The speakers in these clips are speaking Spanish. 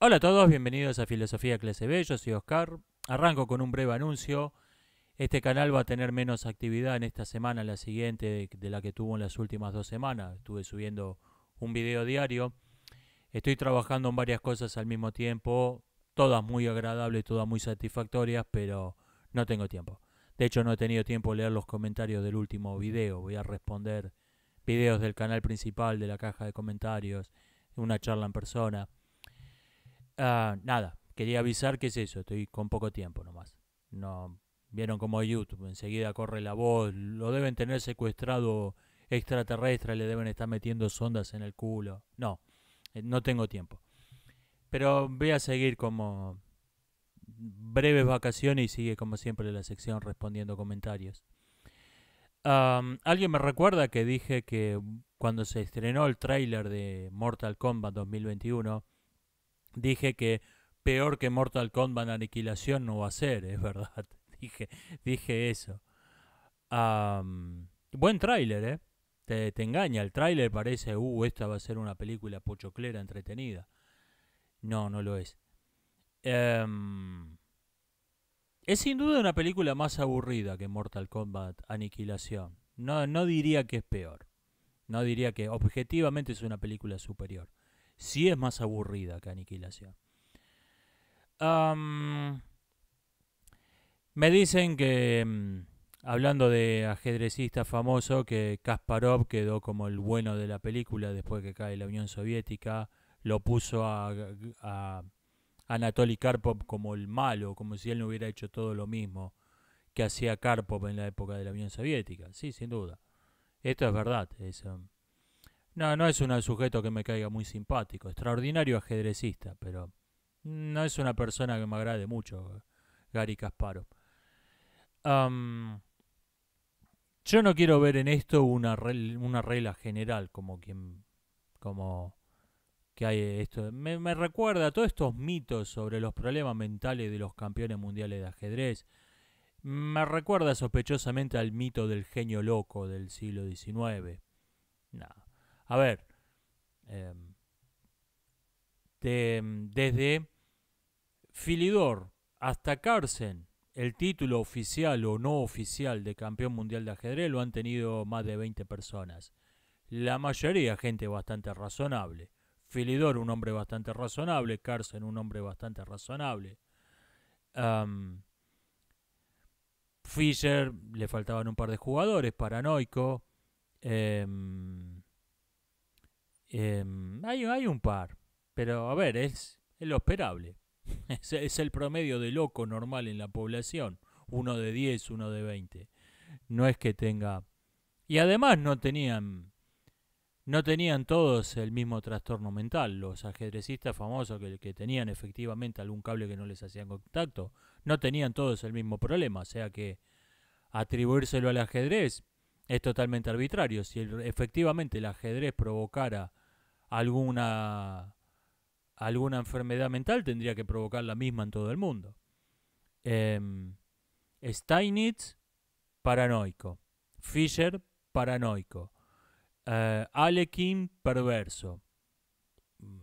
Hola a todos, bienvenidos a Filosofía Clase B, yo soy Oscar. Arranco con un breve anuncio. Este canal va a tener menos actividad en esta semana, la siguiente de la que tuvo en las últimas dos semanas. Estuve subiendo un video diario. Estoy trabajando en varias cosas al mismo tiempo, todas muy agradables, todas muy satisfactorias, pero no tengo tiempo. De hecho, no he tenido tiempo de leer los comentarios del último video. Voy a responder videos del canal principal, de la caja de comentarios, una charla en persona. Ah, nada, quería avisar que es eso, estoy con poco tiempo nomás. No, vieron como YouTube enseguida corre la voz, lo deben tener secuestrado extraterrestre, le deben estar metiendo sondas en el culo. No, eh, no tengo tiempo. Pero voy a seguir como breves vacaciones y sigue como siempre la sección respondiendo comentarios. Alguien me recuerda que dije que cuando se estrenó el tráiler de Mortal Kombat 2021 Dije que peor que Mortal Kombat Aniquilación no va a ser, es verdad. Dije, dije eso. buen tráiler, ¿eh? Te, engaña, el tráiler parece, uh, esta va a ser una película pochoclera entretenida. No, no lo es. Em, es sin duda una película más aburrida que Mortal Kombat Aniquilación. No, no diría que es peor. No diría que objetivamente es una película superior sí es más aburrida que Aniquilación. me dicen que, mm, hablando de ajedrecista famoso, que Kasparov quedó como el bueno de la película después que cae la Unión Soviética, lo puso a, Anatoly Karpov como el malo, como si él no hubiera hecho todo lo mismo que hacía Karpov en la época de la Unión Soviética. Sí, sin duda. Esto es verdad. No, no es un sujeto que me caiga muy simpático. Extraordinario ajedrecista, pero no es una persona que me agrade mucho, Gary Kasparov. yo no quiero ver en esto una, regla, una regla general como quien como que hay esto me, recuerda a todos estos mitos sobre los problemas mentales de los campeones mundiales de ajedrez me recuerda sospechosamente al mito del genio loco del siglo XIX Nada. A ver, em, desde Filidor hasta Carsen, el título oficial o no oficial de campeón mundial de ajedrez lo han tenido más de 20 personas. La mayoría gente bastante razonable. Filidor un hombre bastante razonable, Carson un hombre bastante razonable. Em, Fischer le faltaban un par de jugadores, paranoico. Em, Em, hay, un par, pero a ver, es, lo esperable. Es, el promedio de loco normal en la población. Uno de 10, uno de 20. No es que tenga... Y además no tenían... No tenían todos el mismo trastorno mental. Los ajedrecistas famosos que, que tenían efectivamente algún cable que no les hacían contacto, no tenían todos el mismo problema. O sea que atribuírselo al ajedrez es totalmente arbitrario. Si efectivamente el ajedrez provocara alguna, alguna enfermedad mental tendría que provocar la misma en todo el mundo. Em, Steinitz, paranoico. Fischer, paranoico. Eh, Alekin, perverso. Mm,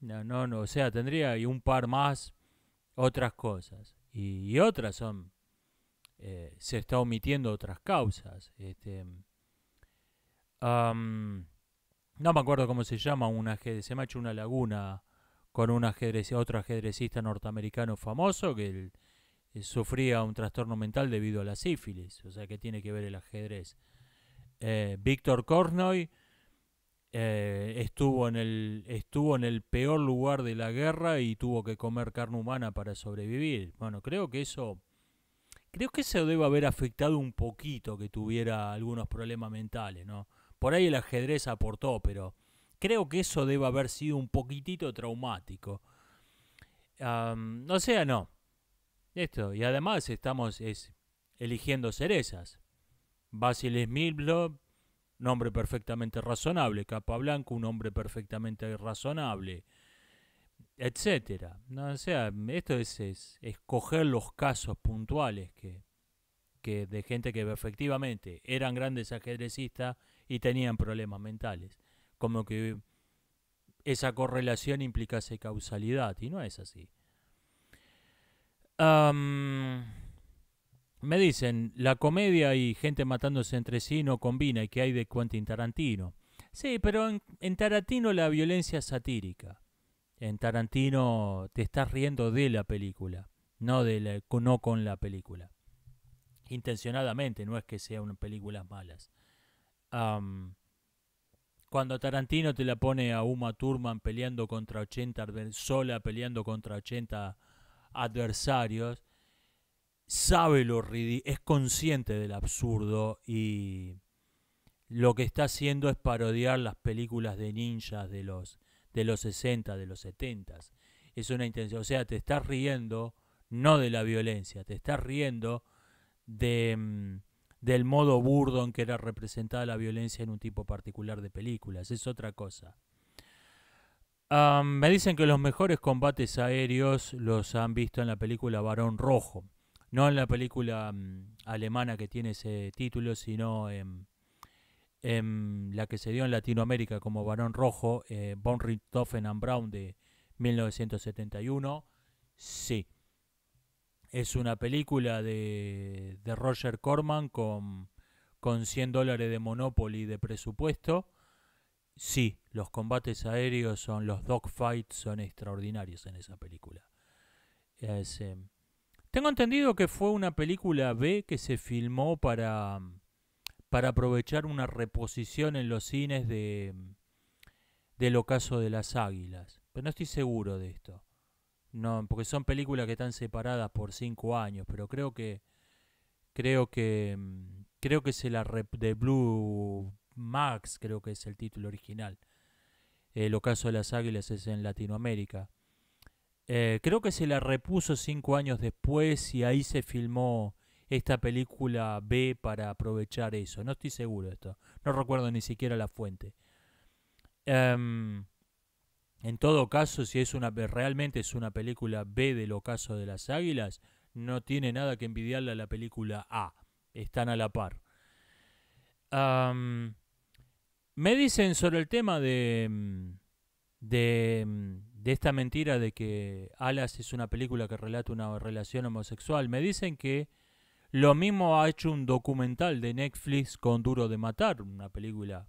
no, no, no, o sea, tendría y un par más otras cosas. Y, otras son, eh, se está omitiendo otras causas. Este, em, no me acuerdo cómo se llama un ajedrez. Se me ha hecho una laguna con un ajedrez, otro ajedrecista norteamericano famoso que eh, sufría un trastorno mental debido a la sífilis. O sea que tiene que ver el ajedrez. Eh, Víctor Kornoy eh, estuvo, en el, estuvo en el peor lugar de la guerra y tuvo que comer carne humana para sobrevivir. Bueno, creo que eso. Creo que eso debe haber afectado un poquito que tuviera algunos problemas mentales, ¿no? Por ahí el ajedrez aportó, pero creo que eso debe haber sido un poquitito traumático. o sea, no. Esto, y además estamos eligiendo cerezas. Basil un nombre perfectamente razonable. Capablanco, un hombre perfectamente razonable. Etcétera. No, o sea, esto es, escoger los casos puntuales que, de gente que efectivamente eran grandes ajedrecistas y tenían problemas mentales. Como que esa correlación implicase causalidad y no es así. me dicen, la comedia y gente matándose entre sí no combina y que hay de Quentin Tarantino. Sí, pero en, Tarantino la violencia es satírica. En Tarantino te estás riendo de la película, no, de la, no con la película. Intencionadamente, no es que sean películas malas cuando Tarantino te la pone a Uma Thurman peleando contra 80, sola peleando contra 80 adversarios, sabe lo es consciente del absurdo y lo que está haciendo es parodiar las películas de ninjas de los, de los 60, de los 70. Es una intención, o sea, te estás riendo no de la violencia, te estás riendo de mm, del modo burdo en que era representada la violencia en un tipo particular de películas, es otra cosa. me dicen que los mejores combates aéreos los han visto en la película Barón Rojo, no en la película alemana que tiene ese título, sino en, la que se dio en Latinoamérica como Varón Rojo, eh, von Richthofen and Brown de 1971. Sí. Es una película de, de Roger Corman con, con 100 dólares de Monopoly de presupuesto. Sí, los combates aéreos son, los dogfights son extraordinarios en esa película. Eh, tengo entendido que fue una película B que se filmó para, para aprovechar una reposición en los cines de del ocaso de las águilas, pero no estoy seguro de esto. No, porque son películas que están separadas por cinco años, pero creo que creo que mm, creo que se la de Blue Max, creo que es el título original. El ocaso de las águilas es en Latinoamérica. Eh, creo que se la repuso cinco años después y ahí se filmó esta película B para aprovechar eso. No estoy seguro de esto. No recuerdo ni siquiera la fuente. Eh... En todo caso, si es una realmente es una película B del ocaso de las águilas, no tiene nada que envidiarle a la película A. Están a la par. me dicen sobre el tema de, mm, mm, de esta mentira de que Alas es una película que relata una relación homosexual. Me dicen que lo mismo ha hecho un documental de Netflix con Duro de Matar, una película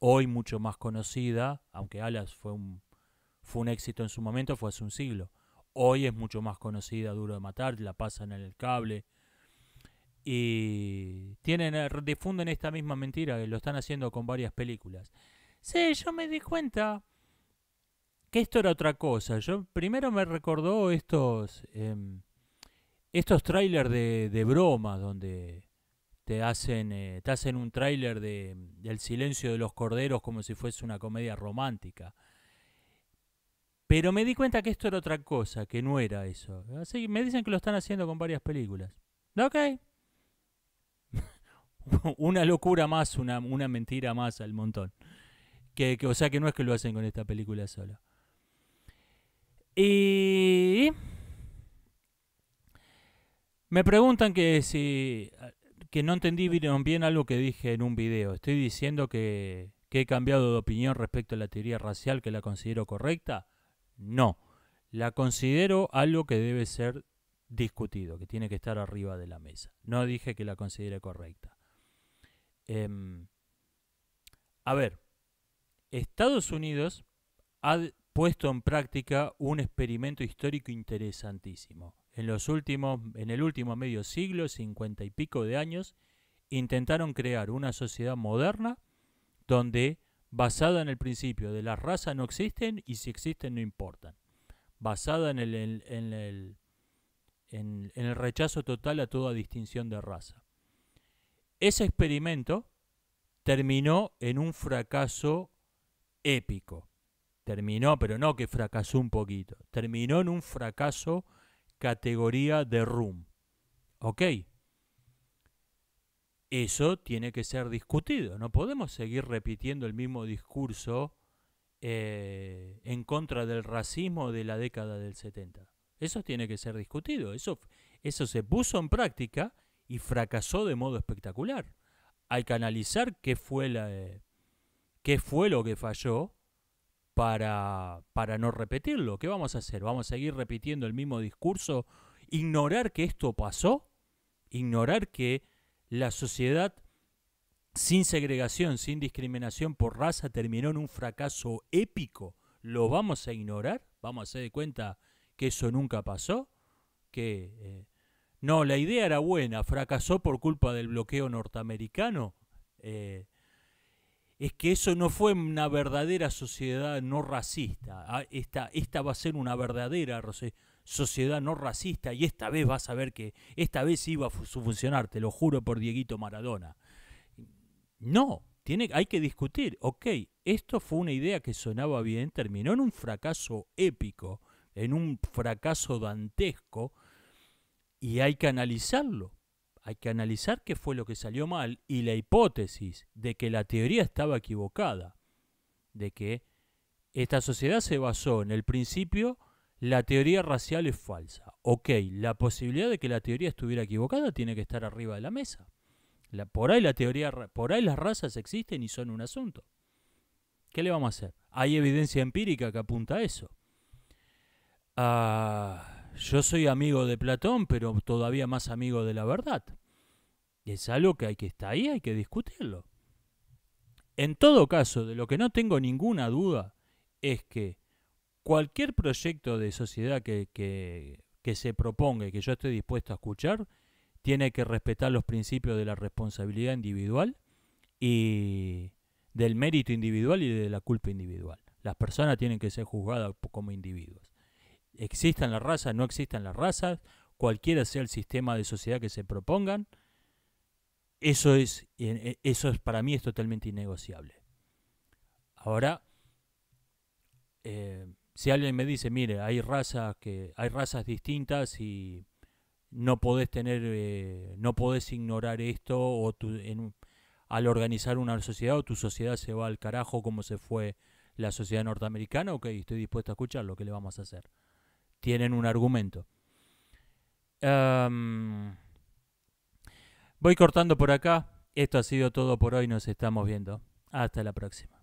hoy mucho más conocida, aunque Alas fue un fue un éxito en su momento, fue hace un siglo. Hoy es mucho más conocida, duro de matar, la pasan en el cable. Y tienen, eh, difunden esta misma mentira lo están haciendo con varias películas. Sí, yo me di cuenta que esto era otra cosa. Yo primero me recordó estos em, estos trailers de, de bromas donde te hacen eh, te hacen un tráiler de del silencio de los corderos como si fuese una comedia romántica. Pero me di cuenta que esto era otra cosa, que no era eso. Así me dicen que lo están haciendo con varias películas. Ok. una locura más, una, mentira más al montón. Que, o sea que no es que lo hacen con esta película sola. Y. Me preguntan que si. que no entendí bien algo que dije en un video. Estoy diciendo que, que he cambiado de opinión respecto a la teoría racial, que la considero correcta. No, la considero algo que debe ser discutido, que tiene que estar arriba de la mesa. No dije que la considere correcta. Em, a ver, Estados Unidos ha puesto en práctica un experimento histórico interesantísimo. En, los últimos, en el último medio siglo, cincuenta y pico de años, intentaron crear una sociedad moderna donde basada en el principio de las razas no existen y si existen no importan, basada en el, en, el, rechazo total a toda distinción de raza. Ese experimento terminó en un fracaso épico. Terminó, pero no que fracasó un poquito, terminó en un fracaso categoría de rum ¿Ok? eso tiene que ser discutido. No podemos seguir repitiendo el mismo discurso eh, en contra del racismo de la década del 70. Eso tiene que ser discutido. Eso, eso se puso en práctica y fracasó de modo espectacular. Hay que analizar qué fue, la, eh, qué fue lo que falló para, para no repetirlo. ¿Qué vamos a hacer? ¿Vamos a seguir repitiendo el mismo discurso? ¿Ignorar que esto pasó? ¿Ignorar que la sociedad sin segregación, sin discriminación por raza, terminó en un fracaso épico. ¿Lo vamos a ignorar? ¿Vamos a hacer de cuenta que eso nunca pasó? Que eh, no, la idea era buena, fracasó por culpa del bloqueo norteamericano. Eh, es que eso no fue una verdadera sociedad no racista. Ah, esta, va a ser una verdadera sociedad no racista y esta vez vas a ver que esta vez iba a funcionar, te lo juro por Dieguito Maradona. No, tiene, hay que discutir. Ok, esto fue una idea que sonaba bien, terminó en un fracaso épico, en un fracaso dantesco y hay que analizarlo hay que analizar qué fue lo que salió mal y la hipótesis de que la teoría estaba equivocada, de que esta sociedad se basó en el principio la teoría racial es falsa. Ok, la posibilidad de que la teoría estuviera equivocada tiene que estar arriba de la mesa. La, por ahí la teoría, por ahí las razas existen y son un asunto. ¿Qué le vamos a hacer? Hay evidencia empírica que apunta a eso. Ah. Yo soy amigo de Platón, pero todavía más amigo de la verdad. es algo que hay que estar ahí, hay que discutirlo. En todo caso, de lo que no tengo ninguna duda es que cualquier proyecto de sociedad que, que se proponga y que yo esté dispuesto a escuchar, tiene que respetar los principios de la responsabilidad individual y del mérito individual y de la culpa individual. Las personas tienen que ser juzgadas como individuos existan las razas, no existan las razas, cualquiera sea el sistema de sociedad que se propongan, eso es, e, eso es para mí es totalmente innegociable. Ahora, eh, si alguien me dice, mire, hay razas que hay razas distintas y no podés tener, eh, no podés ignorar esto o al organizar una sociedad o tu sociedad se va al carajo como se fue la sociedad norteamericana, ok, estoy dispuesto a escuchar lo que le vamos a hacer tienen un argumento. voy cortando por acá. Esto ha sido todo por hoy. Nos estamos viendo. Hasta la próxima.